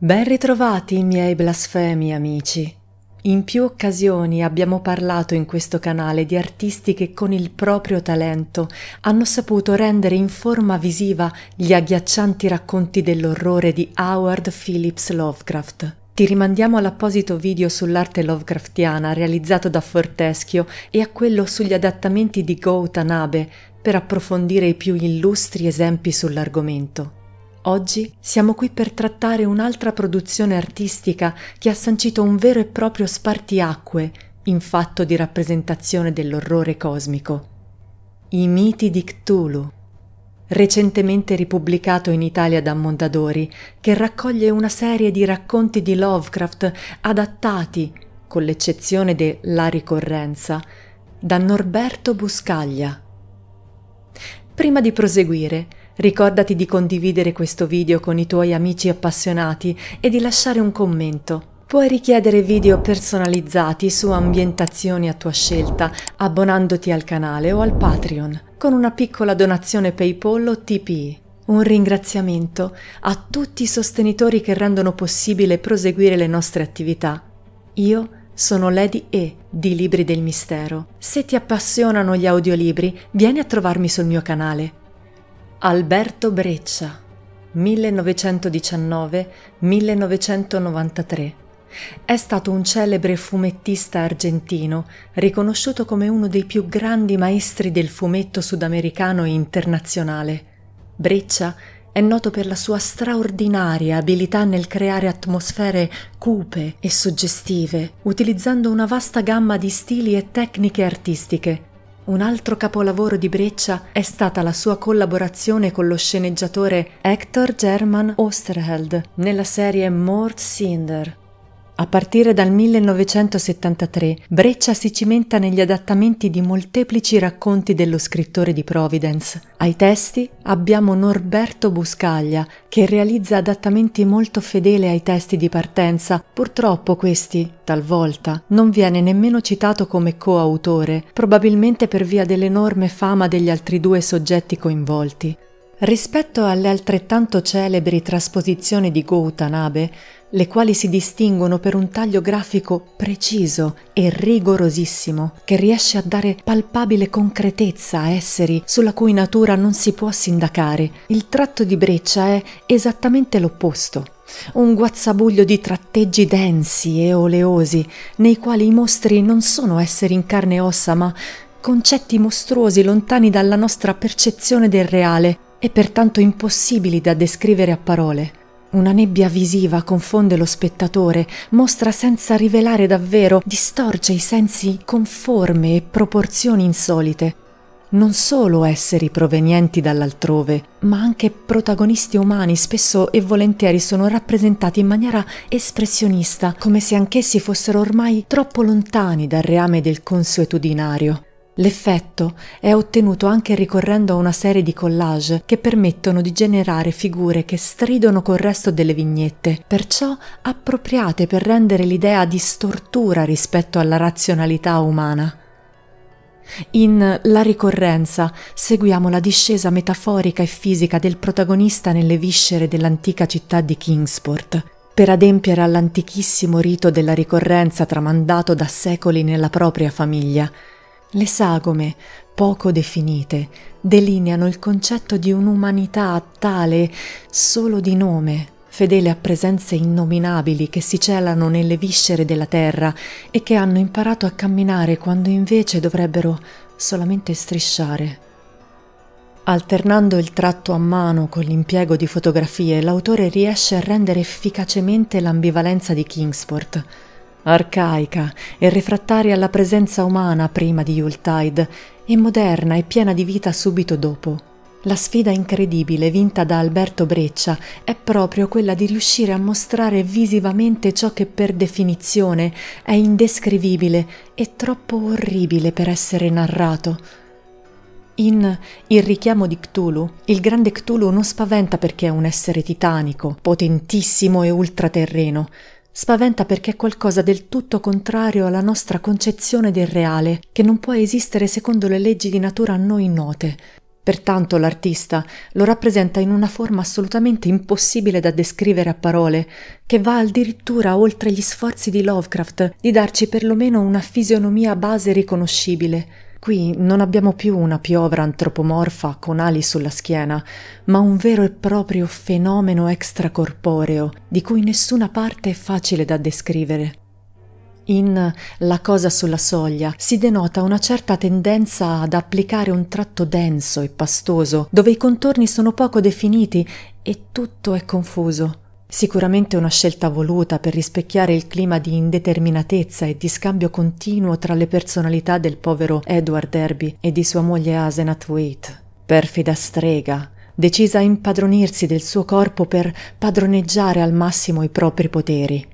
Ben ritrovati, miei blasfemi amici. In più occasioni abbiamo parlato in questo canale di artisti che con il proprio talento hanno saputo rendere in forma visiva gli agghiaccianti racconti dell'orrore di Howard Phillips Lovecraft. Ti rimandiamo all'apposito video sull'arte Lovecraftiana realizzato da Forteschio e a quello sugli adattamenti di Go Gautanabe per approfondire i più illustri esempi sull'argomento. Oggi siamo qui per trattare un'altra produzione artistica che ha sancito un vero e proprio spartiacque in fatto di rappresentazione dell'orrore cosmico. I miti di Cthulhu, recentemente ripubblicato in Italia da Mondadori, che raccoglie una serie di racconti di Lovecraft adattati, con l'eccezione de La ricorrenza, da Norberto Buscaglia. Prima di proseguire, Ricordati di condividere questo video con i tuoi amici appassionati e di lasciare un commento. Puoi richiedere video personalizzati su ambientazioni a tua scelta abbonandoti al canale o al Patreon con una piccola donazione PayPal o TPI. Un ringraziamento a tutti i sostenitori che rendono possibile proseguire le nostre attività. Io sono Lady E di Libri del Mistero. Se ti appassionano gli audiolibri, vieni a trovarmi sul mio canale. Alberto Breccia 1919-1993 è stato un celebre fumettista argentino, riconosciuto come uno dei più grandi maestri del fumetto sudamericano e internazionale. Breccia è noto per la sua straordinaria abilità nel creare atmosfere cupe e suggestive, utilizzando una vasta gamma di stili e tecniche artistiche, un altro capolavoro di Breccia è stata la sua collaborazione con lo sceneggiatore Hector German Osterheld nella serie Mord Cinder, a partire dal 1973, Breccia si cimenta negli adattamenti di molteplici racconti dello scrittore di Providence. Ai testi abbiamo Norberto Buscaglia, che realizza adattamenti molto fedeli ai testi di partenza. Purtroppo questi, talvolta, non viene nemmeno citato come coautore, probabilmente per via dell'enorme fama degli altri due soggetti coinvolti. Rispetto alle altrettanto celebri trasposizioni di Go Tanabe, le quali si distinguono per un taglio grafico preciso e rigorosissimo, che riesce a dare palpabile concretezza a esseri sulla cui natura non si può sindacare, il tratto di breccia è esattamente l'opposto. Un guazzabuglio di tratteggi densi e oleosi, nei quali i mostri non sono esseri in carne e ossa, ma concetti mostruosi lontani dalla nostra percezione del reale, e pertanto impossibili da descrivere a parole. Una nebbia visiva confonde lo spettatore, mostra senza rivelare davvero, distorce i sensi con forme e proporzioni insolite. Non solo esseri provenienti dall'altrove, ma anche protagonisti umani spesso e volentieri sono rappresentati in maniera espressionista, come se anch'essi fossero ormai troppo lontani dal reame del consuetudinario. L'effetto è ottenuto anche ricorrendo a una serie di collage che permettono di generare figure che stridono col resto delle vignette, perciò appropriate per rendere l'idea di stortura rispetto alla razionalità umana. In La ricorrenza seguiamo la discesa metaforica e fisica del protagonista nelle viscere dell'antica città di Kingsport, per adempiere all'antichissimo rito della ricorrenza tramandato da secoli nella propria famiglia, le sagome, poco definite, delineano il concetto di un'umanità tale solo di nome, fedele a presenze innominabili che si celano nelle viscere della terra e che hanno imparato a camminare quando invece dovrebbero solamente strisciare. Alternando il tratto a mano con l'impiego di fotografie, l'autore riesce a rendere efficacemente l'ambivalenza di Kingsport, arcaica e refrattaria alla presenza umana prima di Yuletide e moderna e piena di vita subito dopo. La sfida incredibile vinta da Alberto Breccia è proprio quella di riuscire a mostrare visivamente ciò che per definizione è indescrivibile e troppo orribile per essere narrato. In Il richiamo di Cthulhu, il grande Cthulhu non spaventa perché è un essere titanico, potentissimo e ultraterreno, spaventa perché è qualcosa del tutto contrario alla nostra concezione del reale, che non può esistere secondo le leggi di natura a noi note. Pertanto l'artista lo rappresenta in una forma assolutamente impossibile da descrivere a parole, che va addirittura oltre gli sforzi di Lovecraft di darci perlomeno una fisionomia base riconoscibile. Qui non abbiamo più una piovra antropomorfa con ali sulla schiena, ma un vero e proprio fenomeno extracorporeo di cui nessuna parte è facile da descrivere. In La cosa sulla soglia si denota una certa tendenza ad applicare un tratto denso e pastoso, dove i contorni sono poco definiti e tutto è confuso. Sicuramente una scelta voluta per rispecchiare il clima di indeterminatezza e di scambio continuo tra le personalità del povero Edward Derby e di sua moglie Asenat Waite. Perfida strega, decisa a impadronirsi del suo corpo per padroneggiare al massimo i propri poteri.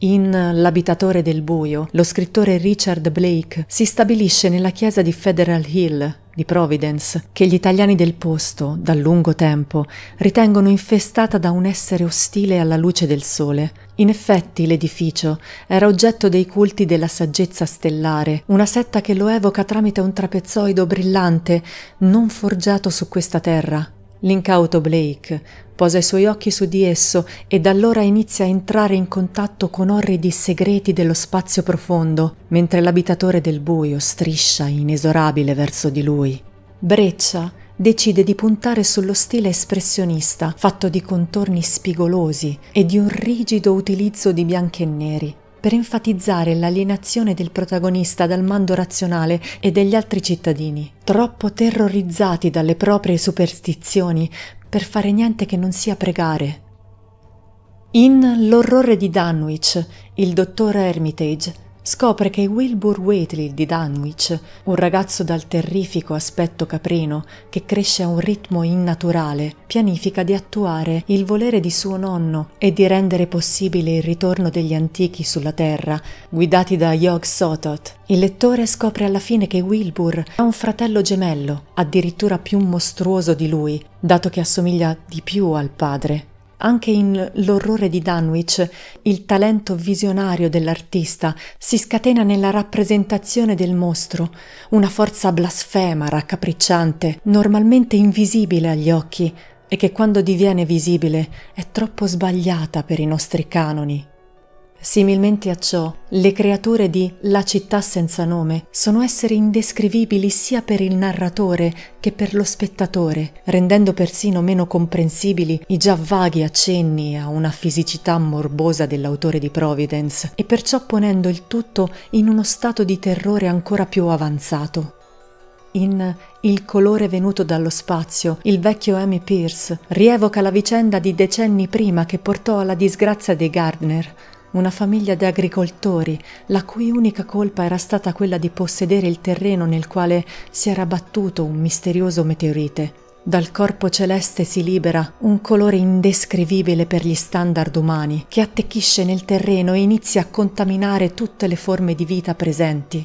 In L'abitatore del buio, lo scrittore Richard Blake si stabilisce nella chiesa di Federal Hill, di Providence, che gli italiani del posto, da lungo tempo, ritengono infestata da un essere ostile alla luce del sole. In effetti l'edificio era oggetto dei culti della saggezza stellare, una setta che lo evoca tramite un trapezoido brillante non forgiato su questa terra, L'incauto Blake posa i suoi occhi su di esso e da allora inizia a entrare in contatto con orridi segreti dello spazio profondo, mentre l'abitatore del buio striscia inesorabile verso di lui. Breccia decide di puntare sullo stile espressionista, fatto di contorni spigolosi e di un rigido utilizzo di bianchi e neri, per enfatizzare l'alienazione del protagonista dal mando razionale e degli altri cittadini, troppo terrorizzati dalle proprie superstizioni per fare niente che non sia pregare. In L'orrore di Dunwich, il dottor Hermitage scopre che Wilbur Waitley di Danwich, un ragazzo dal terrifico aspetto caprino che cresce a un ritmo innaturale, pianifica di attuare il volere di suo nonno e di rendere possibile il ritorno degli antichi sulla Terra, guidati da Yog Sothoth. Il lettore scopre alla fine che Wilbur ha un fratello gemello, addirittura più mostruoso di lui, dato che assomiglia di più al padre. Anche in L'orrore di Dunwich il talento visionario dell'artista si scatena nella rappresentazione del mostro, una forza blasfema, raccapricciante, normalmente invisibile agli occhi e che quando diviene visibile è troppo sbagliata per i nostri canoni. Similmente a ciò, le creature di La città senza nome sono esseri indescrivibili sia per il narratore che per lo spettatore, rendendo persino meno comprensibili i già vaghi accenni a una fisicità morbosa dell'autore di Providence e perciò ponendo il tutto in uno stato di terrore ancora più avanzato. In Il colore venuto dallo spazio, il vecchio Amy Pierce rievoca la vicenda di decenni prima che portò alla disgrazia dei Gardner, una famiglia di agricoltori, la cui unica colpa era stata quella di possedere il terreno nel quale si era battuto un misterioso meteorite. Dal corpo celeste si libera un colore indescrivibile per gli standard umani, che attecchisce nel terreno e inizia a contaminare tutte le forme di vita presenti.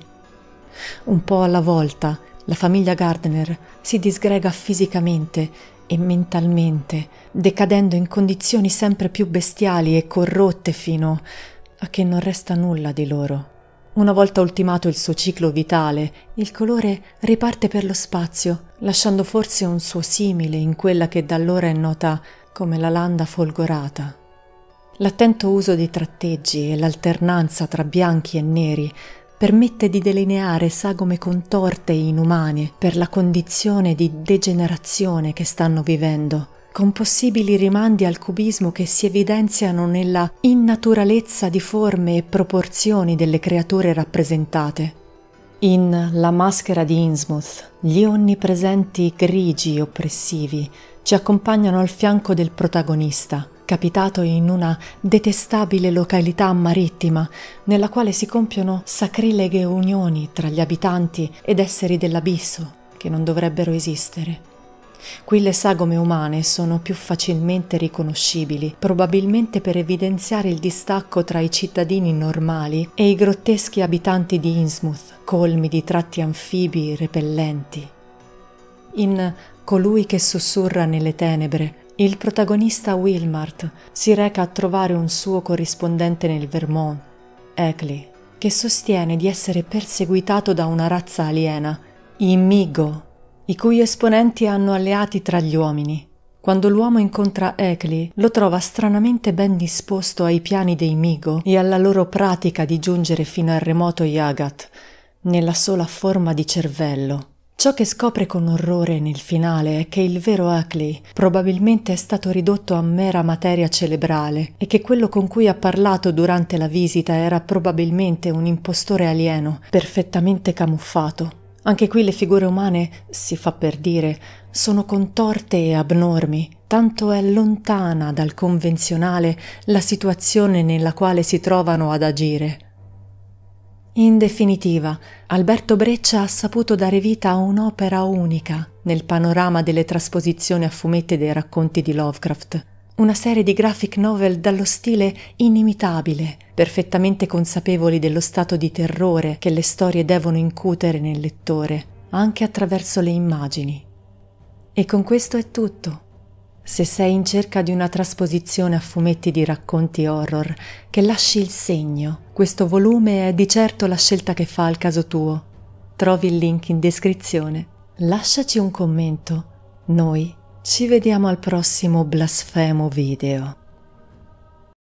Un po' alla volta, la famiglia Gardner si disgrega fisicamente e mentalmente, decadendo in condizioni sempre più bestiali e corrotte fino a che non resta nulla di loro. Una volta ultimato il suo ciclo vitale, il colore riparte per lo spazio, lasciando forse un suo simile in quella che da allora è nota come la landa folgorata. L'attento uso dei tratteggi e l'alternanza tra bianchi e neri permette di delineare sagome contorte e inumane per la condizione di degenerazione che stanno vivendo, con possibili rimandi al cubismo che si evidenziano nella innaturalezza di forme e proporzioni delle creature rappresentate. In La maschera di Innsmouth, gli onnipresenti grigi oppressivi ci accompagnano al fianco del protagonista, capitato in una detestabile località marittima nella quale si compiono sacrileghe unioni tra gli abitanti ed esseri dell'abisso che non dovrebbero esistere. Qui le sagome umane sono più facilmente riconoscibili, probabilmente per evidenziare il distacco tra i cittadini normali e i grotteschi abitanti di Innsmouth, colmi di tratti anfibi repellenti. In Colui che sussurra nelle tenebre il protagonista Wilmart si reca a trovare un suo corrispondente nel Vermont, Eckley, che sostiene di essere perseguitato da una razza aliena, i Migo, i cui esponenti hanno alleati tra gli uomini. Quando l'uomo incontra Eckley, lo trova stranamente ben disposto ai piani dei Migo e alla loro pratica di giungere fino al remoto Yagat, nella sola forma di cervello. Ciò che scopre con orrore nel finale è che il vero Ackley probabilmente è stato ridotto a mera materia cerebrale e che quello con cui ha parlato durante la visita era probabilmente un impostore alieno, perfettamente camuffato. Anche qui le figure umane, si fa per dire, sono contorte e abnormi, tanto è lontana dal convenzionale la situazione nella quale si trovano ad agire. In definitiva, Alberto Breccia ha saputo dare vita a un'opera unica nel panorama delle trasposizioni a fumetti dei racconti di Lovecraft, una serie di graphic novel dallo stile inimitabile, perfettamente consapevoli dello stato di terrore che le storie devono incutere nel lettore, anche attraverso le immagini. E con questo è tutto. Se sei in cerca di una trasposizione a fumetti di racconti horror che lasci il segno, questo volume è di certo la scelta che fa al caso tuo. Trovi il link in descrizione. Lasciaci un commento. Noi ci vediamo al prossimo blasfemo video.